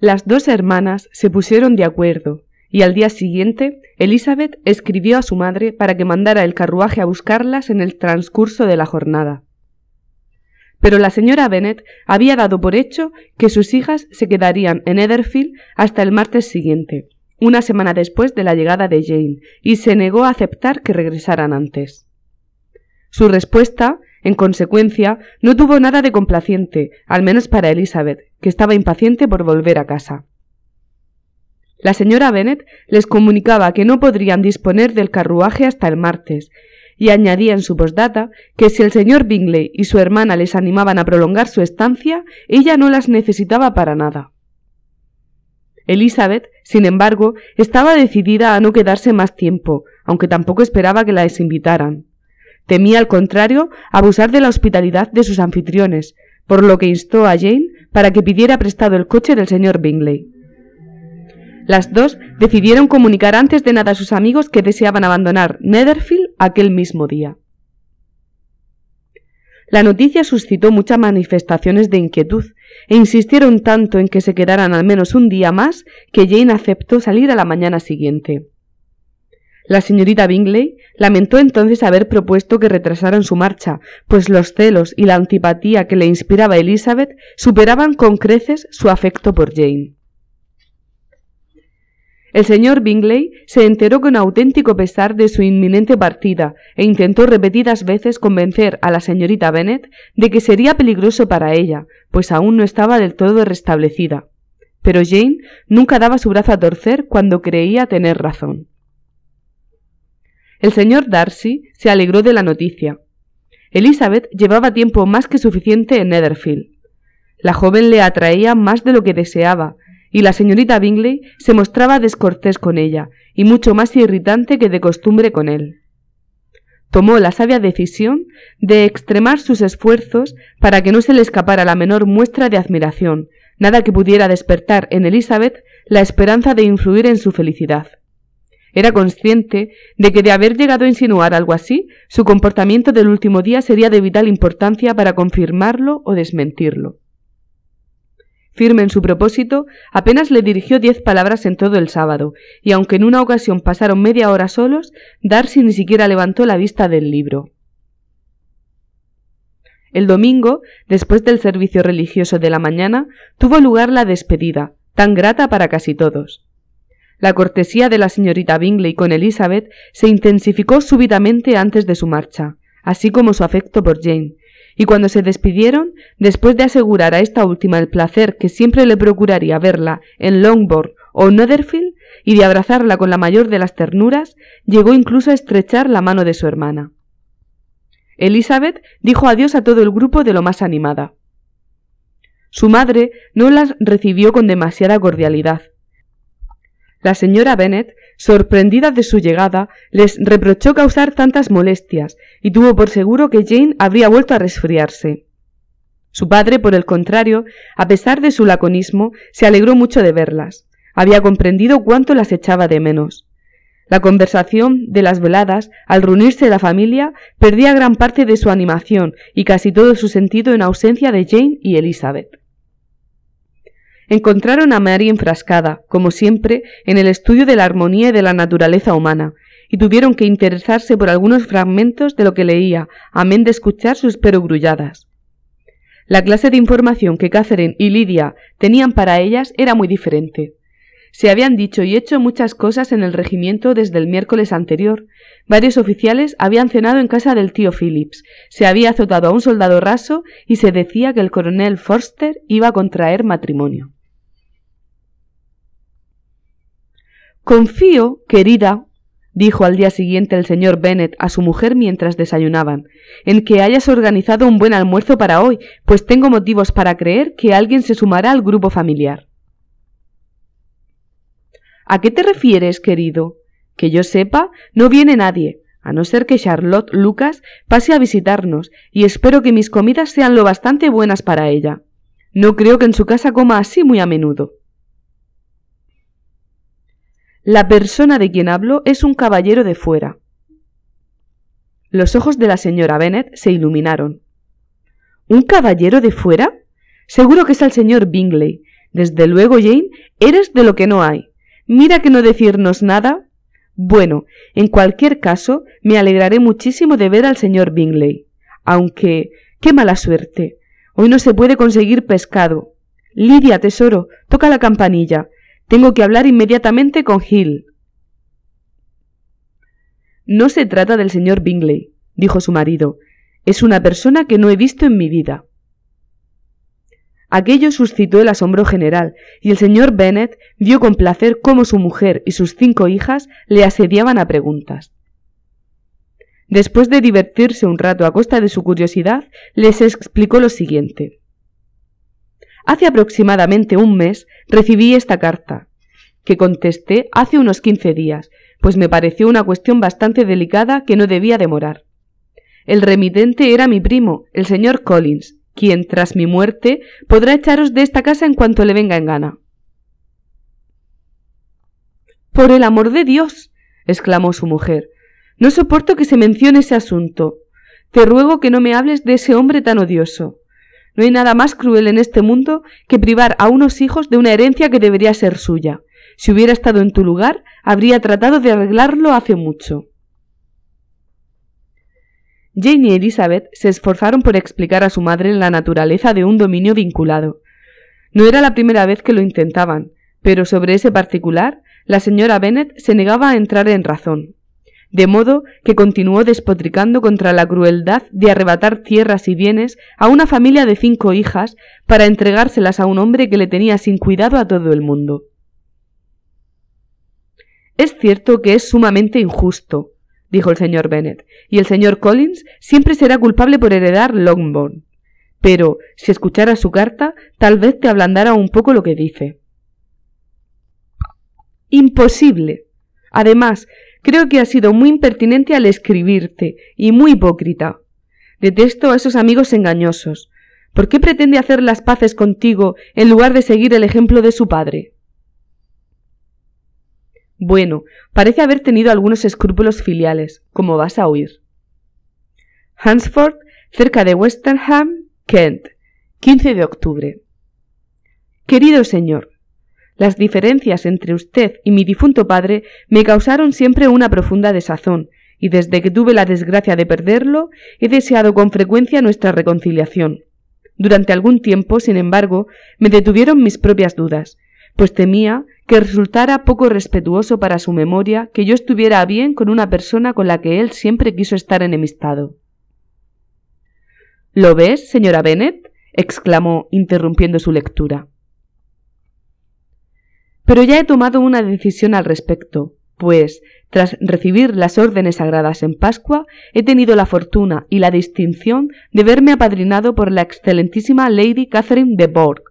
Las dos hermanas se pusieron de acuerdo, y al día siguiente Elizabeth escribió a su madre para que mandara el carruaje a buscarlas en el transcurso de la jornada. Pero la señora Bennet había dado por hecho que sus hijas se quedarían en ederfield hasta el martes siguiente, una semana después de la llegada de Jane, y se negó a aceptar que regresaran antes. Su respuesta en consecuencia, no tuvo nada de complaciente, al menos para Elizabeth, que estaba impaciente por volver a casa. La señora Bennet les comunicaba que no podrían disponer del carruaje hasta el martes, y añadía en su postdata que si el señor Bingley y su hermana les animaban a prolongar su estancia, ella no las necesitaba para nada. Elizabeth, sin embargo, estaba decidida a no quedarse más tiempo, aunque tampoco esperaba que las invitaran. Temía, al contrario, abusar de la hospitalidad de sus anfitriones, por lo que instó a Jane para que pidiera prestado el coche del señor Bingley. Las dos decidieron comunicar antes de nada a sus amigos que deseaban abandonar Netherfield aquel mismo día. La noticia suscitó muchas manifestaciones de inquietud e insistieron tanto en que se quedaran al menos un día más que Jane aceptó salir a la mañana siguiente. La señorita Bingley lamentó entonces haber propuesto que retrasaran su marcha, pues los celos y la antipatía que le inspiraba Elizabeth superaban con creces su afecto por Jane. El señor Bingley se enteró con auténtico pesar de su inminente partida e intentó repetidas veces convencer a la señorita Bennet de que sería peligroso para ella, pues aún no estaba del todo restablecida. Pero Jane nunca daba su brazo a torcer cuando creía tener razón. El señor Darcy se alegró de la noticia. Elizabeth llevaba tiempo más que suficiente en Netherfield. La joven le atraía más de lo que deseaba, y la señorita Bingley se mostraba descortés con ella, y mucho más irritante que de costumbre con él. Tomó la sabia decisión de extremar sus esfuerzos para que no se le escapara la menor muestra de admiración, nada que pudiera despertar en Elizabeth la esperanza de influir en su felicidad. Era consciente de que de haber llegado a insinuar algo así, su comportamiento del último día sería de vital importancia para confirmarlo o desmentirlo. Firme en su propósito, apenas le dirigió diez palabras en todo el sábado, y aunque en una ocasión pasaron media hora solos, Darcy ni siquiera levantó la vista del libro. El domingo, después del servicio religioso de la mañana, tuvo lugar la despedida, tan grata para casi todos. La cortesía de la señorita Bingley con Elizabeth se intensificó súbitamente antes de su marcha, así como su afecto por Jane, y cuando se despidieron, después de asegurar a esta última el placer que siempre le procuraría verla en Longbourn o Netherfield y de abrazarla con la mayor de las ternuras, llegó incluso a estrechar la mano de su hermana. Elizabeth dijo adiós a todo el grupo de lo más animada. Su madre no las recibió con demasiada cordialidad, la señora Bennet, sorprendida de su llegada, les reprochó causar tantas molestias, y tuvo por seguro que Jane habría vuelto a resfriarse. Su padre, por el contrario, a pesar de su laconismo, se alegró mucho de verlas. Había comprendido cuánto las echaba de menos. La conversación de las veladas, al reunirse la familia, perdía gran parte de su animación y casi todo su sentido en ausencia de Jane y Elizabeth. Encontraron a Mary enfrascada, como siempre, en el estudio de la armonía y de la naturaleza humana, y tuvieron que interesarse por algunos fragmentos de lo que leía, amén de escuchar sus perogrulladas. La clase de información que Catherine y Lidia tenían para ellas era muy diferente. Se habían dicho y hecho muchas cosas en el regimiento desde el miércoles anterior. Varios oficiales habían cenado en casa del tío Phillips, se había azotado a un soldado raso y se decía que el coronel Forster iba a contraer matrimonio. Confío, querida, dijo al día siguiente el señor bennett a su mujer mientras desayunaban, en que hayas organizado un buen almuerzo para hoy, pues tengo motivos para creer que alguien se sumará al grupo familiar. ¿A qué te refieres, querido? Que yo sepa, no viene nadie, a no ser que Charlotte Lucas pase a visitarnos, y espero que mis comidas sean lo bastante buenas para ella. No creo que en su casa coma así muy a menudo. La persona de quien hablo es un caballero de fuera. Los ojos de la señora Bennet se iluminaron. ¿Un caballero de fuera? Seguro que es el señor Bingley. Desde luego, Jane, eres de lo que no hay. Mira que no decirnos nada. Bueno, en cualquier caso, me alegraré muchísimo de ver al señor Bingley. Aunque, qué mala suerte. Hoy no se puede conseguir pescado. Lidia, tesoro, toca la campanilla. Tengo que hablar inmediatamente con Hill. No se trata del señor Bingley, dijo su marido. Es una persona que no he visto en mi vida. Aquello suscitó el asombro general, y el señor Bennet vio con placer cómo su mujer y sus cinco hijas le asediaban a preguntas. Después de divertirse un rato a costa de su curiosidad, les explicó lo siguiente. Hace aproximadamente un mes recibí esta carta, que contesté hace unos quince días, pues me pareció una cuestión bastante delicada que no debía demorar. El remitente era mi primo, el señor Collins, quien, tras mi muerte, podrá echaros de esta casa en cuanto le venga en gana. Por el amor de Dios, exclamó su mujer, no soporto que se mencione ese asunto. Te ruego que no me hables de ese hombre tan odioso. No hay nada más cruel en este mundo que privar a unos hijos de una herencia que debería ser suya. Si hubiera estado en tu lugar, habría tratado de arreglarlo hace mucho. Jane y Elizabeth se esforzaron por explicar a su madre la naturaleza de un dominio vinculado. No era la primera vez que lo intentaban, pero sobre ese particular, la señora Bennet se negaba a entrar en razón de modo que continuó despotricando contra la crueldad de arrebatar tierras y bienes a una familia de cinco hijas para entregárselas a un hombre que le tenía sin cuidado a todo el mundo. Es cierto que es sumamente injusto, dijo el señor Bennet, y el señor Collins siempre será culpable por heredar Longbourn. Pero, si escuchara su carta, tal vez te ablandara un poco lo que dice. Imposible. Además, Creo que ha sido muy impertinente al escribirte y muy hipócrita. Detesto a esos amigos engañosos. ¿Por qué pretende hacer las paces contigo en lugar de seguir el ejemplo de su padre? Bueno, parece haber tenido algunos escrúpulos filiales, como vas a oír. Hansford, cerca de Westernham, Kent, 15 de octubre. Querido señor, las diferencias entre usted y mi difunto padre me causaron siempre una profunda desazón, y desde que tuve la desgracia de perderlo, he deseado con frecuencia nuestra reconciliación. Durante algún tiempo, sin embargo, me detuvieron mis propias dudas, pues temía que resultara poco respetuoso para su memoria que yo estuviera a bien con una persona con la que él siempre quiso estar enemistado. ¿Lo ves, señora Bennet? exclamó, interrumpiendo su lectura. Pero ya he tomado una decisión al respecto, pues, tras recibir las órdenes sagradas en Pascua, he tenido la fortuna y la distinción de verme apadrinado por la excelentísima Lady Catherine de Bourg,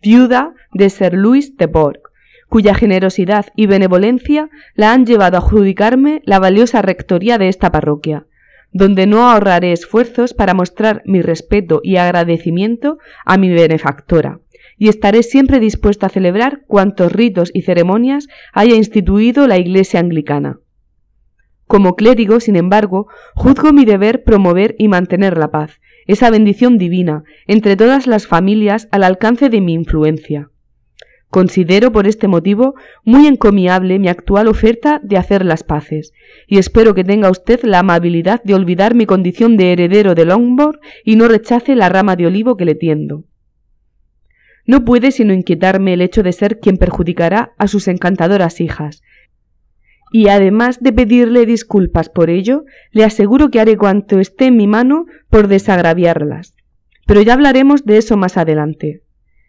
viuda de Sir Louis de Bourg, cuya generosidad y benevolencia la han llevado a adjudicarme la valiosa rectoría de esta parroquia, donde no ahorraré esfuerzos para mostrar mi respeto y agradecimiento a mi benefactora y estaré siempre dispuesta a celebrar cuantos ritos y ceremonias haya instituido la Iglesia anglicana. Como clérigo, sin embargo, juzgo mi deber promover y mantener la paz, esa bendición divina, entre todas las familias al alcance de mi influencia. Considero por este motivo muy encomiable mi actual oferta de hacer las paces, y espero que tenga usted la amabilidad de olvidar mi condición de heredero de Longbourn y no rechace la rama de olivo que le tiendo. No puede sino inquietarme el hecho de ser quien perjudicará a sus encantadoras hijas. Y además de pedirle disculpas por ello, le aseguro que haré cuanto esté en mi mano por desagraviarlas. Pero ya hablaremos de eso más adelante.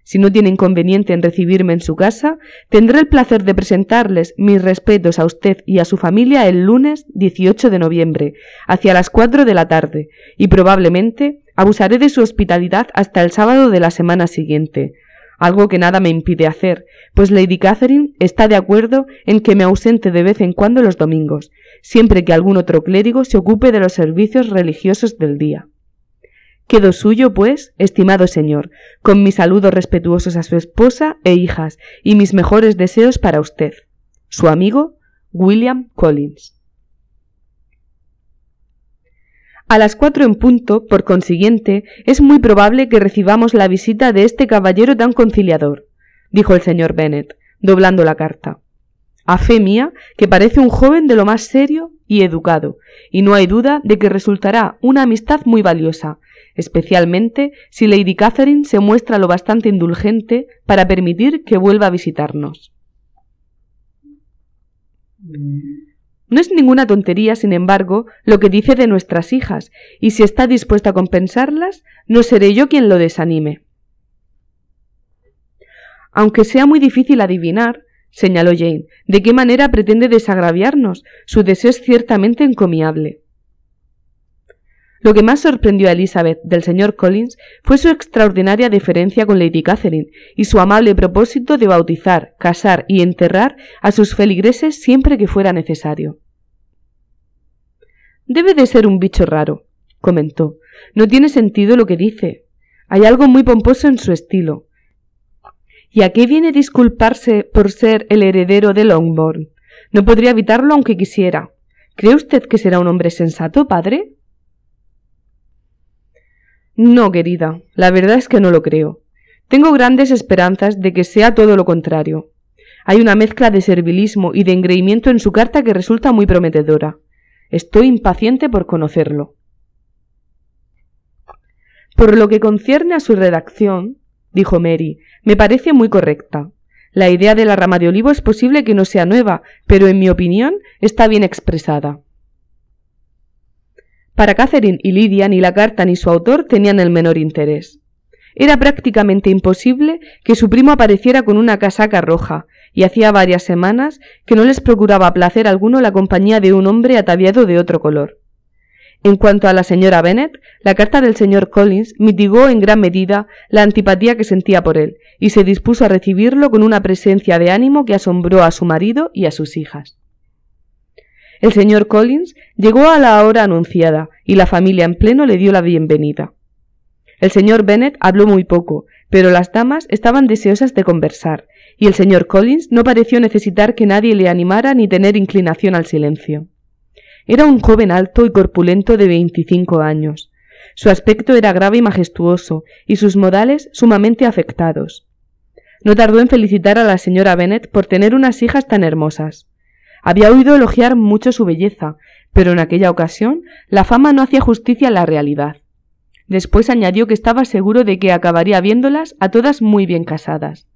Si no tiene inconveniente en recibirme en su casa, tendré el placer de presentarles mis respetos a usted y a su familia el lunes 18 de noviembre, hacia las cuatro de la tarde, y probablemente abusaré de su hospitalidad hasta el sábado de la semana siguiente, algo que nada me impide hacer, pues Lady Catherine está de acuerdo en que me ausente de vez en cuando los domingos, siempre que algún otro clérigo se ocupe de los servicios religiosos del día. Quedo suyo, pues, estimado señor, con mis saludos respetuosos a su esposa e hijas y mis mejores deseos para usted. Su amigo, William Collins. A las cuatro en punto, por consiguiente, es muy probable que recibamos la visita de este caballero tan conciliador, dijo el señor Bennet, doblando la carta. A fe mía, que parece un joven de lo más serio y educado, y no hay duda de que resultará una amistad muy valiosa, especialmente si Lady Catherine se muestra lo bastante indulgente para permitir que vuelva a visitarnos. No es ninguna tontería, sin embargo, lo que dice de nuestras hijas, y si está dispuesta a compensarlas, no seré yo quien lo desanime. Aunque sea muy difícil adivinar, señaló Jane, de qué manera pretende desagraviarnos, su deseo es ciertamente encomiable. Lo que más sorprendió a Elizabeth del señor Collins fue su extraordinaria deferencia con Lady Catherine y su amable propósito de bautizar, casar y enterrar a sus feligreses siempre que fuera necesario. Debe de ser un bicho raro, comentó. No tiene sentido lo que dice. Hay algo muy pomposo en su estilo. ¿Y a qué viene disculparse por ser el heredero de Longbourn? No podría evitarlo aunque quisiera. ¿Cree usted que será un hombre sensato, padre? No, querida, la verdad es que no lo creo. Tengo grandes esperanzas de que sea todo lo contrario. Hay una mezcla de servilismo y de engreimiento en su carta que resulta muy prometedora. Estoy impaciente por conocerlo. Por lo que concierne a su redacción, dijo Mary, me parece muy correcta. La idea de la rama de olivo es posible que no sea nueva, pero en mi opinión está bien expresada. Para Catherine y Lidia ni la carta ni su autor tenían el menor interés. Era prácticamente imposible que su primo apareciera con una casaca roja, y hacía varias semanas que no les procuraba placer alguno la compañía de un hombre ataviado de otro color. En cuanto a la señora Bennet, la carta del señor Collins mitigó en gran medida la antipatía que sentía por él, y se dispuso a recibirlo con una presencia de ánimo que asombró a su marido y a sus hijas. El señor Collins llegó a la hora anunciada y la familia en pleno le dio la bienvenida. El señor Bennet habló muy poco, pero las damas estaban deseosas de conversar, y el señor Collins no pareció necesitar que nadie le animara ni tener inclinación al silencio. Era un joven alto y corpulento de veinticinco años. Su aspecto era grave y majestuoso, y sus modales sumamente afectados. No tardó en felicitar a la señora Bennet por tener unas hijas tan hermosas. Había oído elogiar mucho su belleza, pero en aquella ocasión la fama no hacía justicia a la realidad. Después añadió que estaba seguro de que acabaría viéndolas a todas muy bien casadas.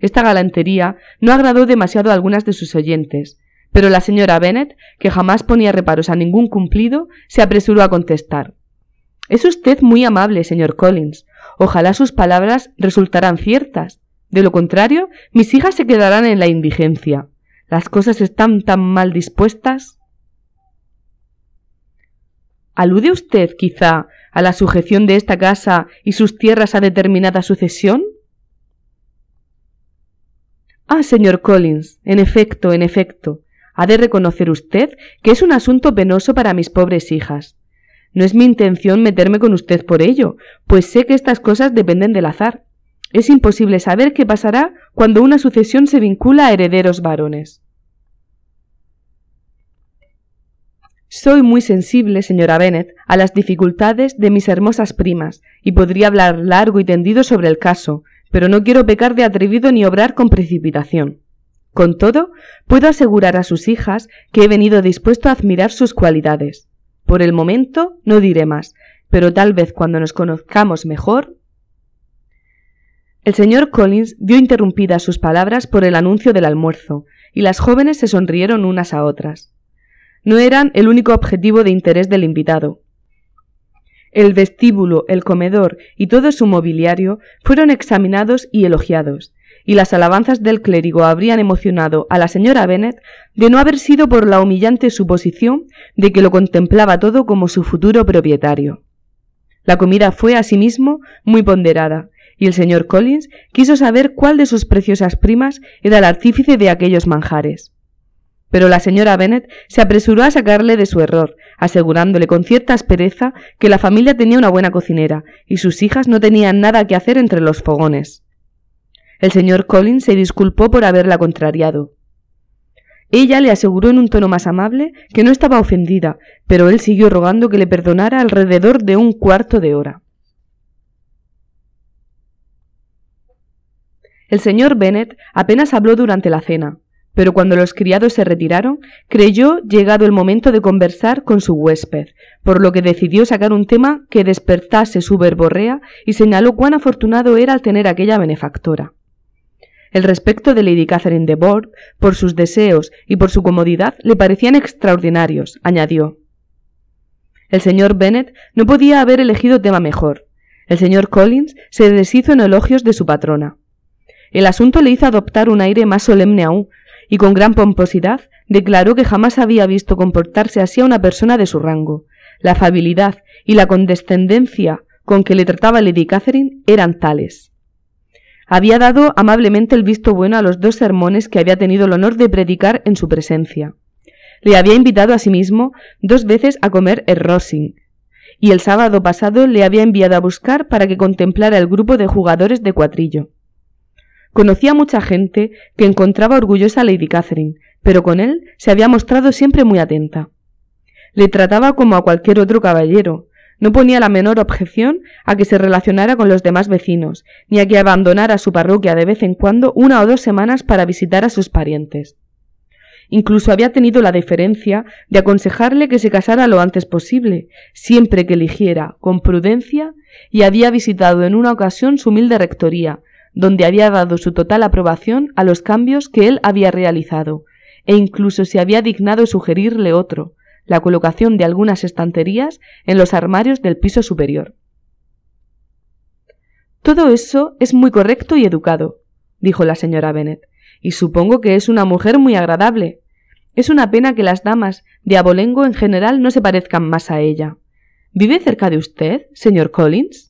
Esta galantería no agradó demasiado a algunas de sus oyentes, pero la señora Bennet, que jamás ponía reparos a ningún cumplido, se apresuró a contestar. Es usted muy amable, señor Collins. Ojalá sus palabras resultaran ciertas. De lo contrario, mis hijas se quedarán en la indigencia. Las cosas están tan mal dispuestas. ¿Alude usted, quizá, a la sujeción de esta casa y sus tierras a determinada sucesión? Ah, señor Collins, en efecto, en efecto, ha de reconocer usted que es un asunto penoso para mis pobres hijas. No es mi intención meterme con usted por ello, pues sé que estas cosas dependen del azar. Es imposible saber qué pasará cuando una sucesión se vincula a herederos varones. Soy muy sensible, señora Bennet, a las dificultades de mis hermosas primas, y podría hablar largo y tendido sobre el caso, pero no quiero pecar de atrevido ni obrar con precipitación. Con todo, puedo asegurar a sus hijas que he venido dispuesto a admirar sus cualidades. Por el momento no diré más, pero tal vez cuando nos conozcamos mejor el señor Collins dio interrumpidas sus palabras por el anuncio del almuerzo, y las jóvenes se sonrieron unas a otras. No eran el único objetivo de interés del invitado. El vestíbulo, el comedor y todo su mobiliario fueron examinados y elogiados, y las alabanzas del clérigo habrían emocionado a la señora bennett de no haber sido por la humillante suposición de que lo contemplaba todo como su futuro propietario. La comida fue, asimismo, muy ponderada, y el señor Collins quiso saber cuál de sus preciosas primas era el artífice de aquellos manjares. Pero la señora Bennet se apresuró a sacarle de su error, asegurándole con cierta aspereza que la familia tenía una buena cocinera y sus hijas no tenían nada que hacer entre los fogones. El señor Collins se disculpó por haberla contrariado. Ella le aseguró en un tono más amable que no estaba ofendida, pero él siguió rogando que le perdonara alrededor de un cuarto de hora. El señor Bennet apenas habló durante la cena, pero cuando los criados se retiraron, creyó llegado el momento de conversar con su huésped, por lo que decidió sacar un tema que despertase su verborrea y señaló cuán afortunado era al tener aquella benefactora. El respecto de Lady Catherine de Bourgh por sus deseos y por su comodidad le parecían extraordinarios, añadió. El señor Bennet no podía haber elegido tema mejor. El señor Collins se deshizo en elogios de su patrona. El asunto le hizo adoptar un aire más solemne aún, y con gran pomposidad declaró que jamás había visto comportarse así a una persona de su rango. La afabilidad y la condescendencia con que le trataba Lady Catherine eran tales. Había dado amablemente el visto bueno a los dos sermones que había tenido el honor de predicar en su presencia. Le había invitado asimismo sí dos veces a comer el Rossing, y el sábado pasado le había enviado a buscar para que contemplara el grupo de jugadores de cuatrillo. Conocía mucha gente que encontraba orgullosa a Lady Catherine, pero con él se había mostrado siempre muy atenta. Le trataba como a cualquier otro caballero, no ponía la menor objeción a que se relacionara con los demás vecinos, ni a que abandonara su parroquia de vez en cuando una o dos semanas para visitar a sus parientes. Incluso había tenido la deferencia de aconsejarle que se casara lo antes posible, siempre que eligiera, con prudencia, y había visitado en una ocasión su humilde rectoría, donde había dado su total aprobación a los cambios que él había realizado, e incluso se había dignado sugerirle otro, la colocación de algunas estanterías en los armarios del piso superior. Todo eso es muy correcto y educado, dijo la señora Bennet, y supongo que es una mujer muy agradable. Es una pena que las damas de abolengo en general no se parezcan más a ella. ¿Vive cerca de usted, señor Collins?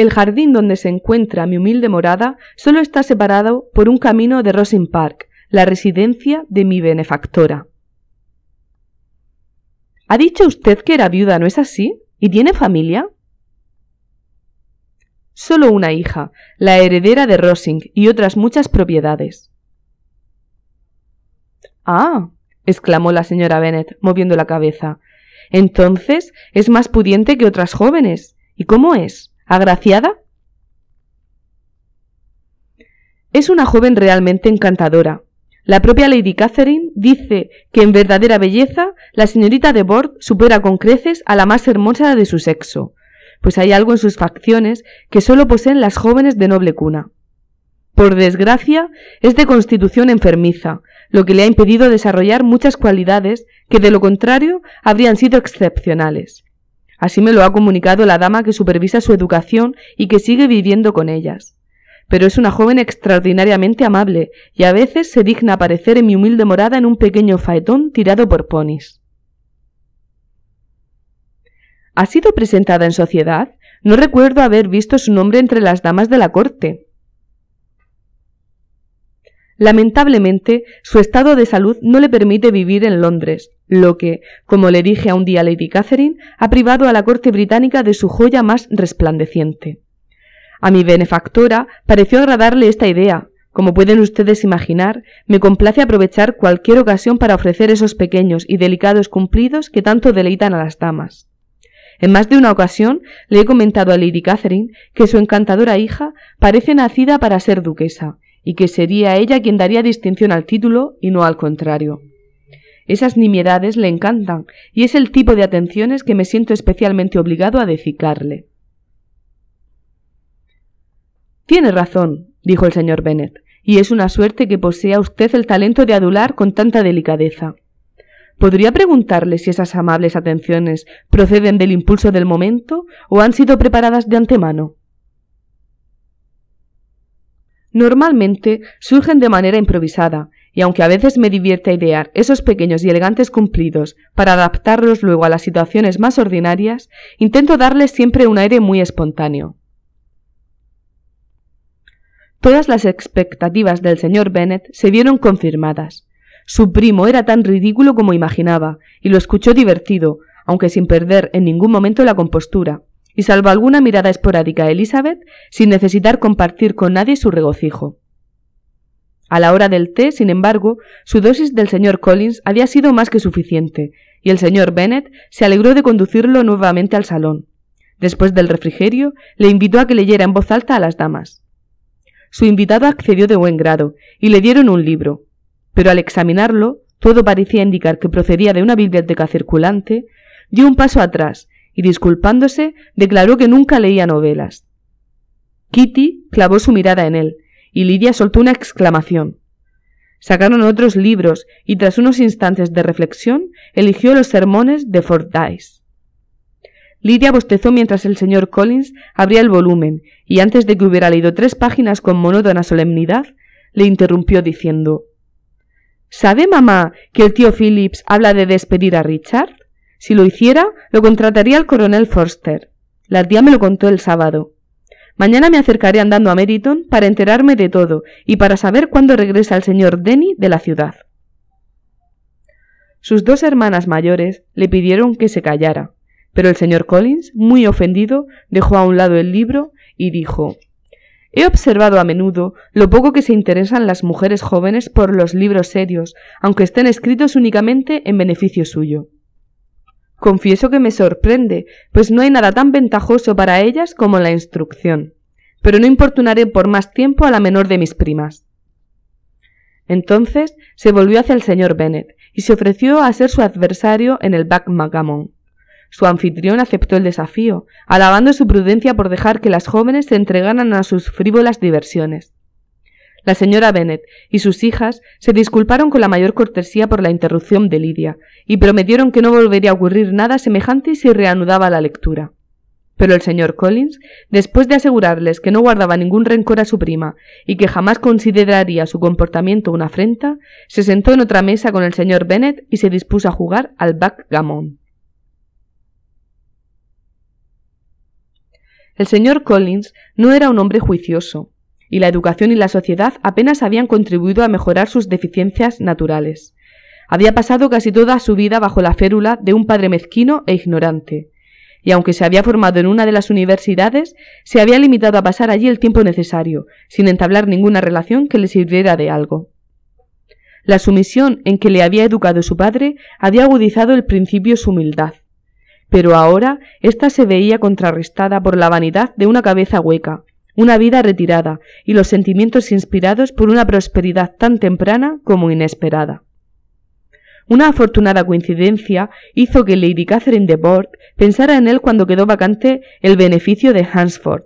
El jardín donde se encuentra mi humilde morada solo está separado por un camino de Rosing Park, la residencia de mi benefactora. Ha dicho usted que era viuda, ¿no es así? ¿Y tiene familia? Solo una hija, la heredera de Rosing y otras muchas propiedades. Ah, exclamó la señora Bennett, moviendo la cabeza. Entonces es más pudiente que otras jóvenes. ¿Y cómo es? ¿Agraciada? Es una joven realmente encantadora. La propia Lady Catherine dice que en verdadera belleza la señorita de Bord supera con creces a la más hermosa de su sexo, pues hay algo en sus facciones que solo poseen las jóvenes de noble cuna. Por desgracia, es de constitución enfermiza, lo que le ha impedido desarrollar muchas cualidades que de lo contrario habrían sido excepcionales. Así me lo ha comunicado la dama que supervisa su educación y que sigue viviendo con ellas. Pero es una joven extraordinariamente amable y a veces se digna aparecer en mi humilde morada en un pequeño faetón tirado por ponis. ¿Ha sido presentada en sociedad? No recuerdo haber visto su nombre entre las damas de la corte. Lamentablemente, su estado de salud no le permite vivir en Londres, lo que, como le dije a un día Lady Catherine, ha privado a la corte británica de su joya más resplandeciente. A mi benefactora pareció agradarle esta idea. Como pueden ustedes imaginar, me complace aprovechar cualquier ocasión para ofrecer esos pequeños y delicados cumplidos que tanto deleitan a las damas. En más de una ocasión le he comentado a Lady Catherine que su encantadora hija parece nacida para ser duquesa, y que sería ella quien daría distinción al título y no al contrario. Esas nimiedades le encantan y es el tipo de atenciones que me siento especialmente obligado a dedicarle. Tiene razón, dijo el señor Bennet, y es una suerte que posea usted el talento de adular con tanta delicadeza. ¿Podría preguntarle si esas amables atenciones proceden del impulso del momento o han sido preparadas de antemano? Normalmente surgen de manera improvisada, y aunque a veces me divierta idear esos pequeños y elegantes cumplidos para adaptarlos luego a las situaciones más ordinarias, intento darles siempre un aire muy espontáneo. Todas las expectativas del señor bennett se vieron confirmadas. Su primo era tan ridículo como imaginaba, y lo escuchó divertido, aunque sin perder en ningún momento la compostura y salvo alguna mirada esporádica a Elizabeth, sin necesitar compartir con nadie su regocijo. A la hora del té, sin embargo, su dosis del señor Collins había sido más que suficiente, y el señor Bennet se alegró de conducirlo nuevamente al salón. Después del refrigerio, le invitó a que leyera en voz alta a las damas. Su invitado accedió de buen grado, y le dieron un libro, pero al examinarlo, todo parecía indicar que procedía de una biblioteca circulante, dio un paso atrás y disculpándose declaró que nunca leía novelas. Kitty clavó su mirada en él, y Lidia soltó una exclamación. Sacaron otros libros y tras unos instantes de reflexión eligió los sermones de Fordyce. Lidia bostezó mientras el señor Collins abría el volumen y antes de que hubiera leído tres páginas con monótona solemnidad, le interrumpió diciendo ¿Sabe mamá que el tío Phillips habla de despedir a Richard? Si lo hiciera, lo contrataría al coronel Forster. La tía me lo contó el sábado. Mañana me acercaré andando a Meriton para enterarme de todo y para saber cuándo regresa el señor Denny de la ciudad. Sus dos hermanas mayores le pidieron que se callara, pero el señor Collins, muy ofendido, dejó a un lado el libro y dijo He observado a menudo lo poco que se interesan las mujeres jóvenes por los libros serios, aunque estén escritos únicamente en beneficio suyo. Confieso que me sorprende, pues no hay nada tan ventajoso para ellas como la instrucción. Pero no importunaré por más tiempo a la menor de mis primas. Entonces se volvió hacia el señor Bennet y se ofreció a ser su adversario en el backmagamon. Su anfitrión aceptó el desafío, alabando su prudencia por dejar que las jóvenes se entregaran a sus frívolas diversiones. La señora Bennet y sus hijas se disculparon con la mayor cortesía por la interrupción de Lidia y prometieron que no volvería a ocurrir nada semejante si reanudaba la lectura. Pero el señor Collins, después de asegurarles que no guardaba ningún rencor a su prima y que jamás consideraría su comportamiento una afrenta, se sentó en otra mesa con el señor Bennet y se dispuso a jugar al backgammon. El señor Collins no era un hombre juicioso, y la educación y la sociedad apenas habían contribuido a mejorar sus deficiencias naturales. Había pasado casi toda su vida bajo la férula de un padre mezquino e ignorante, y aunque se había formado en una de las universidades, se había limitado a pasar allí el tiempo necesario, sin entablar ninguna relación que le sirviera de algo. La sumisión en que le había educado su padre había agudizado el principio su humildad, pero ahora ésta se veía contrarrestada por la vanidad de una cabeza hueca, una vida retirada y los sentimientos inspirados por una prosperidad tan temprana como inesperada. Una afortunada coincidencia hizo que Lady Catherine de Bourgh pensara en él cuando quedó vacante el beneficio de Hansford,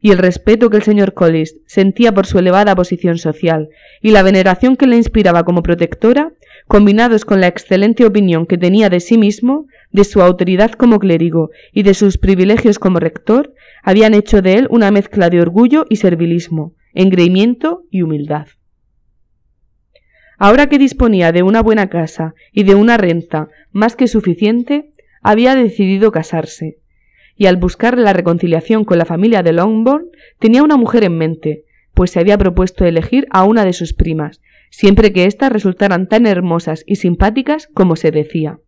y el respeto que el señor Collis sentía por su elevada posición social y la veneración que le inspiraba como protectora, combinados con la excelente opinión que tenía de sí mismo, de su autoridad como clérigo y de sus privilegios como rector, habían hecho de él una mezcla de orgullo y servilismo, engreimiento y humildad. Ahora que disponía de una buena casa y de una renta más que suficiente, había decidido casarse, y al buscar la reconciliación con la familia de Longbourn tenía una mujer en mente, pues se había propuesto elegir a una de sus primas, siempre que éstas resultaran tan hermosas y simpáticas como se decía.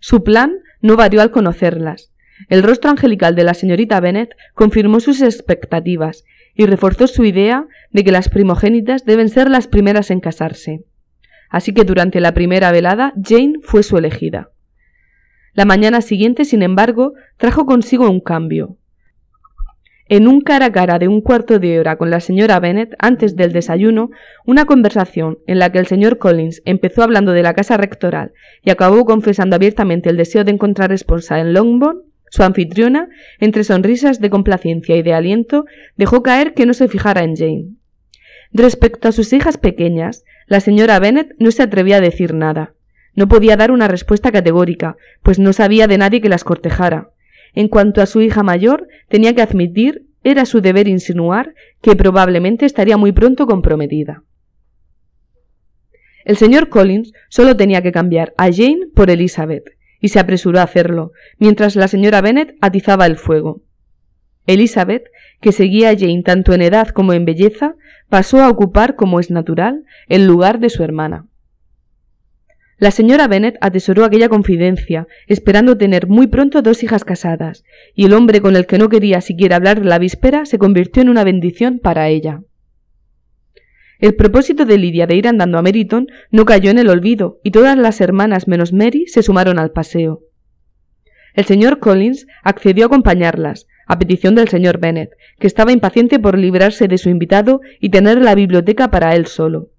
Su plan no varió al conocerlas. El rostro angelical de la señorita bennett confirmó sus expectativas y reforzó su idea de que las primogénitas deben ser las primeras en casarse. Así que durante la primera velada Jane fue su elegida. La mañana siguiente, sin embargo, trajo consigo un cambio. En un cara a cara de un cuarto de hora con la señora Bennett, antes del desayuno, una conversación en la que el señor Collins empezó hablando de la casa rectoral y acabó confesando abiertamente el deseo de encontrar esposa en Longbourn, su anfitriona, entre sonrisas de complacencia y de aliento, dejó caer que no se fijara en Jane. Respecto a sus hijas pequeñas, la señora Bennett no se atrevía a decir nada. No podía dar una respuesta categórica, pues no sabía de nadie que las cortejara. En cuanto a su hija mayor, tenía que admitir, era su deber insinuar, que probablemente estaría muy pronto comprometida. El señor Collins solo tenía que cambiar a Jane por Elizabeth, y se apresuró a hacerlo, mientras la señora Bennet atizaba el fuego. Elizabeth, que seguía a Jane tanto en edad como en belleza, pasó a ocupar, como es natural, el lugar de su hermana. La señora Bennet atesoró aquella confidencia, esperando tener muy pronto dos hijas casadas, y el hombre con el que no quería siquiera hablar la víspera se convirtió en una bendición para ella. El propósito de Lidia de ir andando a Meryton no cayó en el olvido, y todas las hermanas menos Mary se sumaron al paseo. El señor Collins accedió a acompañarlas, a petición del señor Bennet, que estaba impaciente por librarse de su invitado y tener la biblioteca para él solo.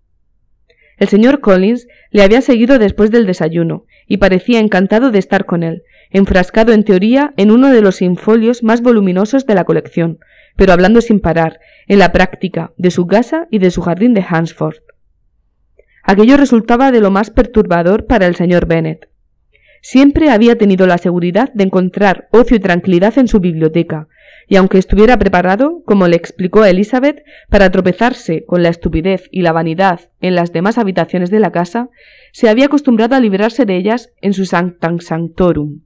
El señor Collins le había seguido después del desayuno, y parecía encantado de estar con él, enfrascado en teoría en uno de los infolios más voluminosos de la colección, pero hablando sin parar, en la práctica, de su casa y de su jardín de Hansford. Aquello resultaba de lo más perturbador para el señor Bennet. Siempre había tenido la seguridad de encontrar ocio y tranquilidad en su biblioteca, y aunque estuviera preparado, como le explicó a Elizabeth, para tropezarse con la estupidez y la vanidad en las demás habitaciones de la casa, se había acostumbrado a librarse de ellas en su sanctum sanctorum.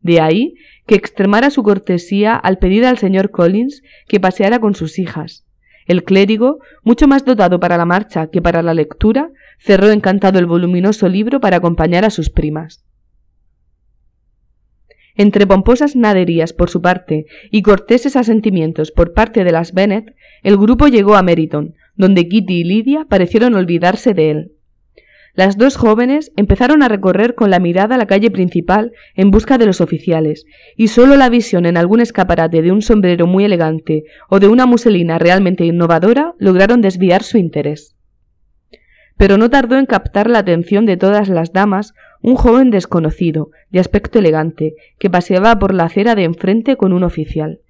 De ahí que extremara su cortesía al pedir al señor Collins que paseara con sus hijas. El clérigo, mucho más dotado para la marcha que para la lectura, cerró encantado el voluminoso libro para acompañar a sus primas. Entre pomposas naderías por su parte y corteses asentimientos por parte de las Bennet, el grupo llegó a Meriton, donde Kitty y Lydia parecieron olvidarse de él. Las dos jóvenes empezaron a recorrer con la mirada la calle principal en busca de los oficiales, y sólo la visión en algún escaparate de un sombrero muy elegante o de una muselina realmente innovadora lograron desviar su interés pero no tardó en captar la atención de todas las damas un joven desconocido, de aspecto elegante, que paseaba por la acera de enfrente con un oficial.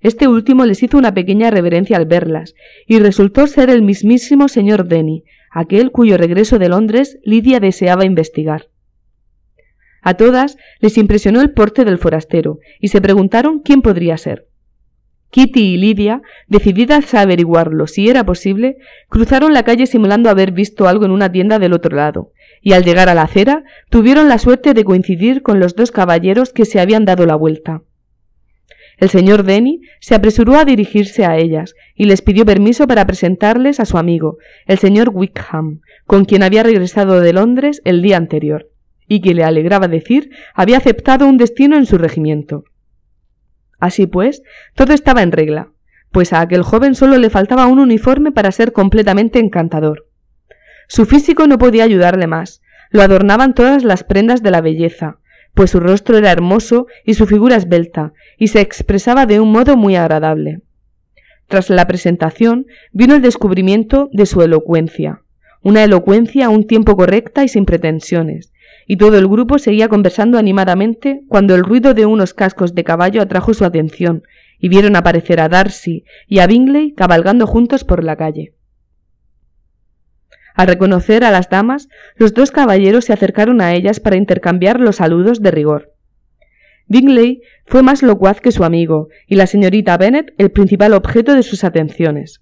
Este último les hizo una pequeña reverencia al verlas, y resultó ser el mismísimo señor Denny, aquel cuyo regreso de Londres Lidia deseaba investigar. A todas les impresionó el porte del forastero, y se preguntaron quién podría ser. Kitty y Lidia, decididas a averiguarlo si era posible, cruzaron la calle simulando haber visto algo en una tienda del otro lado, y al llegar a la acera tuvieron la suerte de coincidir con los dos caballeros que se habían dado la vuelta. El señor Denny se apresuró a dirigirse a ellas y les pidió permiso para presentarles a su amigo, el señor Wickham, con quien había regresado de Londres el día anterior, y que le alegraba decir había aceptado un destino en su regimiento, Así pues, todo estaba en regla, pues a aquel joven solo le faltaba un uniforme para ser completamente encantador. Su físico no podía ayudarle más, lo adornaban todas las prendas de la belleza, pues su rostro era hermoso y su figura esbelta, y se expresaba de un modo muy agradable. Tras la presentación vino el descubrimiento de su elocuencia, una elocuencia a un tiempo correcta y sin pretensiones, y todo el grupo seguía conversando animadamente cuando el ruido de unos cascos de caballo atrajo su atención y vieron aparecer a Darcy y a Bingley cabalgando juntos por la calle. Al reconocer a las damas, los dos caballeros se acercaron a ellas para intercambiar los saludos de rigor. Bingley fue más locuaz que su amigo y la señorita Bennet el principal objeto de sus atenciones.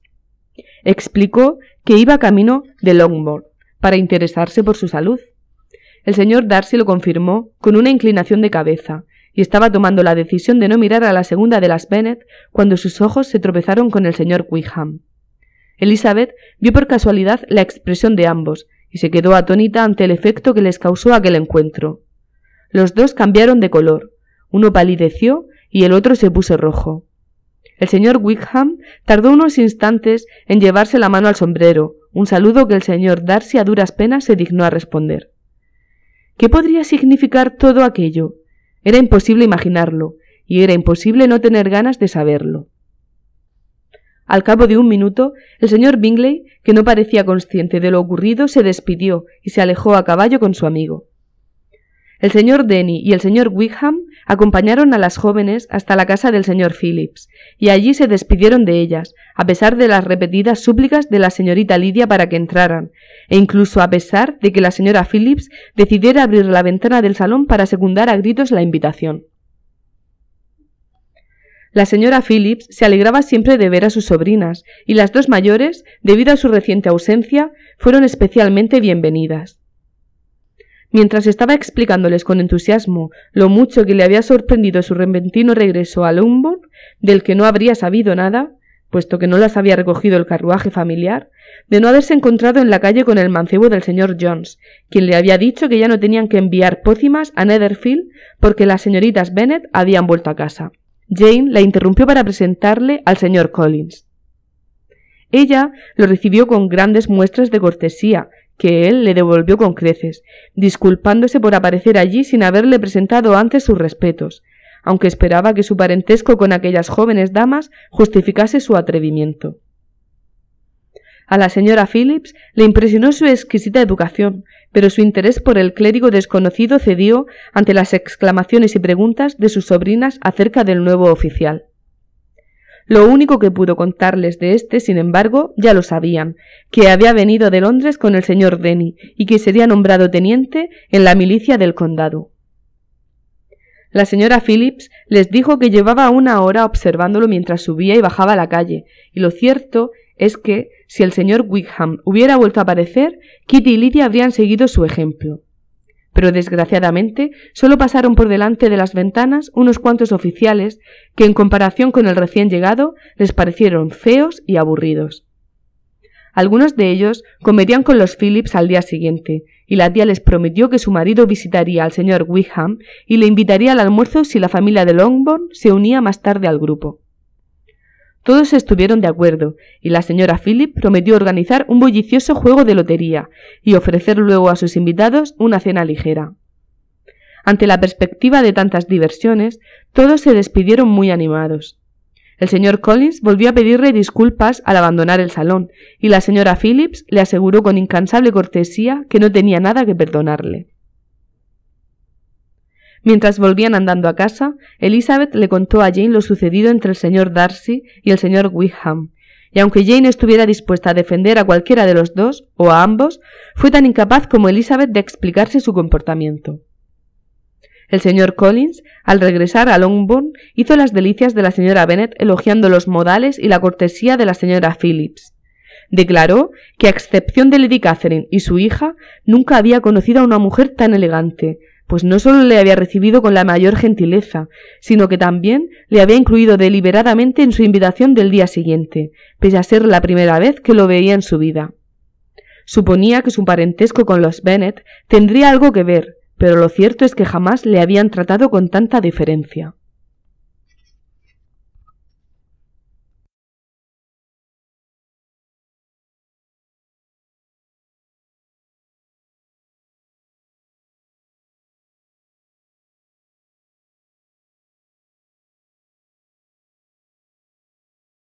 Explicó que iba camino de Longmore para interesarse por su salud el señor Darcy lo confirmó con una inclinación de cabeza, y estaba tomando la decisión de no mirar a la segunda de las Bennet cuando sus ojos se tropezaron con el señor Wickham. Elizabeth vio por casualidad la expresión de ambos y se quedó atónita ante el efecto que les causó aquel encuentro. Los dos cambiaron de color, uno palideció y el otro se puso rojo. El señor Wickham tardó unos instantes en llevarse la mano al sombrero, un saludo que el señor Darcy a duras penas se dignó a responder. ¿Qué podría significar todo aquello? Era imposible imaginarlo, y era imposible no tener ganas de saberlo. Al cabo de un minuto, el señor Bingley, que no parecía consciente de lo ocurrido, se despidió y se alejó a caballo con su amigo. El señor Denny y el señor Wickham Acompañaron a las jóvenes hasta la casa del señor Phillips, y allí se despidieron de ellas, a pesar de las repetidas súplicas de la señorita Lidia para que entraran, e incluso a pesar de que la señora Phillips decidiera abrir la ventana del salón para secundar a gritos la invitación. La señora Phillips se alegraba siempre de ver a sus sobrinas, y las dos mayores, debido a su reciente ausencia, fueron especialmente bienvenidas. Mientras estaba explicándoles con entusiasmo lo mucho que le había sorprendido su repentino regreso a Lombard, del que no habría sabido nada, puesto que no las había recogido el carruaje familiar, de no haberse encontrado en la calle con el mancebo del señor Jones, quien le había dicho que ya no tenían que enviar pócimas a Netherfield porque las señoritas Bennet habían vuelto a casa. Jane la interrumpió para presentarle al señor Collins. Ella lo recibió con grandes muestras de cortesía que él le devolvió con creces, disculpándose por aparecer allí sin haberle presentado antes sus respetos, aunque esperaba que su parentesco con aquellas jóvenes damas justificase su atrevimiento. A la señora Phillips le impresionó su exquisita educación, pero su interés por el clérigo desconocido cedió ante las exclamaciones y preguntas de sus sobrinas acerca del nuevo oficial. Lo único que pudo contarles de éste, sin embargo, ya lo sabían, que había venido de Londres con el señor Denny y que sería nombrado teniente en la milicia del condado. La señora Phillips les dijo que llevaba una hora observándolo mientras subía y bajaba la calle, y lo cierto es que, si el señor Wickham hubiera vuelto a aparecer, Kitty y Lydia habrían seguido su ejemplo pero desgraciadamente solo pasaron por delante de las ventanas unos cuantos oficiales que en comparación con el recién llegado les parecieron feos y aburridos. Algunos de ellos comerían con los Phillips al día siguiente, y la tía les prometió que su marido visitaría al señor Wickham y le invitaría al almuerzo si la familia de Longbourn se unía más tarde al grupo. Todos estuvieron de acuerdo, y la señora Phillips prometió organizar un bullicioso juego de lotería y ofrecer luego a sus invitados una cena ligera. Ante la perspectiva de tantas diversiones, todos se despidieron muy animados. El señor Collins volvió a pedirle disculpas al abandonar el salón, y la señora Phillips le aseguró con incansable cortesía que no tenía nada que perdonarle. Mientras volvían andando a casa, Elizabeth le contó a Jane lo sucedido entre el señor Darcy y el señor Wickham, y aunque Jane estuviera dispuesta a defender a cualquiera de los dos, o a ambos, fue tan incapaz como Elizabeth de explicarse su comportamiento. El señor Collins, al regresar a Longbourn, hizo las delicias de la señora Bennet elogiando los modales y la cortesía de la señora Phillips. Declaró que, a excepción de Lady Catherine y su hija, nunca había conocido a una mujer tan elegante, pues no solo le había recibido con la mayor gentileza, sino que también le había incluido deliberadamente en su invitación del día siguiente, pese a ser la primera vez que lo veía en su vida. Suponía que su parentesco con los Bennett tendría algo que ver, pero lo cierto es que jamás le habían tratado con tanta deferencia.